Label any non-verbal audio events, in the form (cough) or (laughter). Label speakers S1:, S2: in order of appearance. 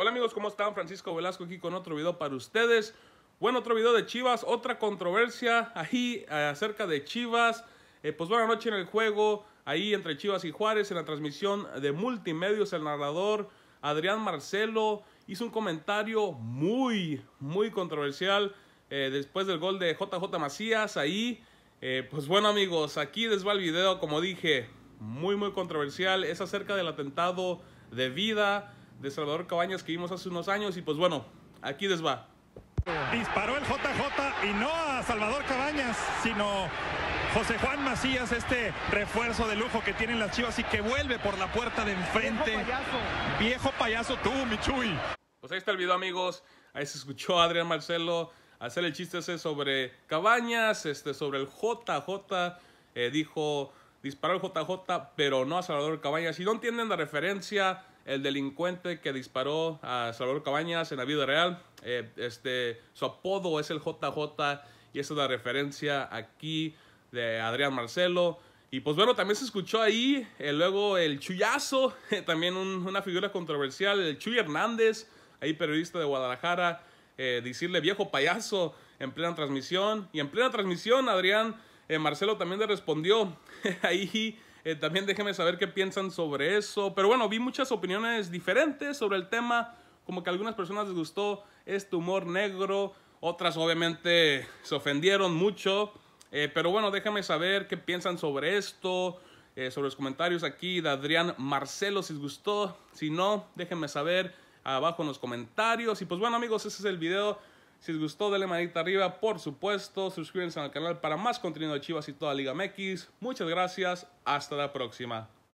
S1: Hola amigos, ¿cómo están? Francisco Velasco aquí con otro video para ustedes. Bueno, otro video de Chivas, otra controversia ahí eh, acerca de Chivas. Eh, pues buena noche en el juego, ahí entre Chivas y Juárez, en la transmisión de multimedios, el narrador Adrián Marcelo hizo un comentario muy, muy controversial eh, después del gol de JJ Macías ahí. pues bueno amigos, aquí les va el video, como dije, muy, muy controversial. Es acerca del atentado de vida de Salvador Cabañas que vimos hace unos años y pues bueno, aquí les va.
S2: Disparó el JJ y no a Salvador Cabañas, sino José Juan Macías, este refuerzo de lujo que tienen las Chivas y que vuelve por la puerta de enfrente. Viejo payaso, Viejo payaso tú,
S1: Michuy. Pues ahí está el video, amigos. Ahí se escuchó a Adrián Marcelo hacer el chiste ese sobre Cabañas, este, sobre el JJ. Eh, dijo, disparó el JJ, pero no a Salvador Cabañas. Si no entienden la referencia, el delincuente que disparó a Salvador Cabañas en la vida real. Eh, este, su apodo es el JJ y esa es la referencia aquí de Adrián Marcelo. Y pues bueno, también se escuchó ahí, eh, luego el Chuyazo, (laughs) también una figura controversial, el Chuy Hernández, ahí periodista de Guadalajara, eh, decirle viejo payaso en plena transmisión. Y en plena transmisión, Adrián Marcelo también le respondió (laughs) ahí eh, también déjenme saber qué piensan sobre eso. Pero bueno, vi muchas opiniones diferentes sobre el tema. Como que a algunas personas les gustó este humor negro. Otras obviamente se ofendieron mucho. Eh, pero bueno, déjenme saber qué piensan sobre esto. Eh, sobre los comentarios aquí de Adrián Marcelo, si les gustó. Si no, déjenme saber abajo en los comentarios. Y pues bueno amigos, ese es el video. Si les gustó, denle manita arriba, por supuesto. Suscríbanse al canal para más contenido de Chivas y toda Liga MX. Muchas gracias. Hasta la próxima.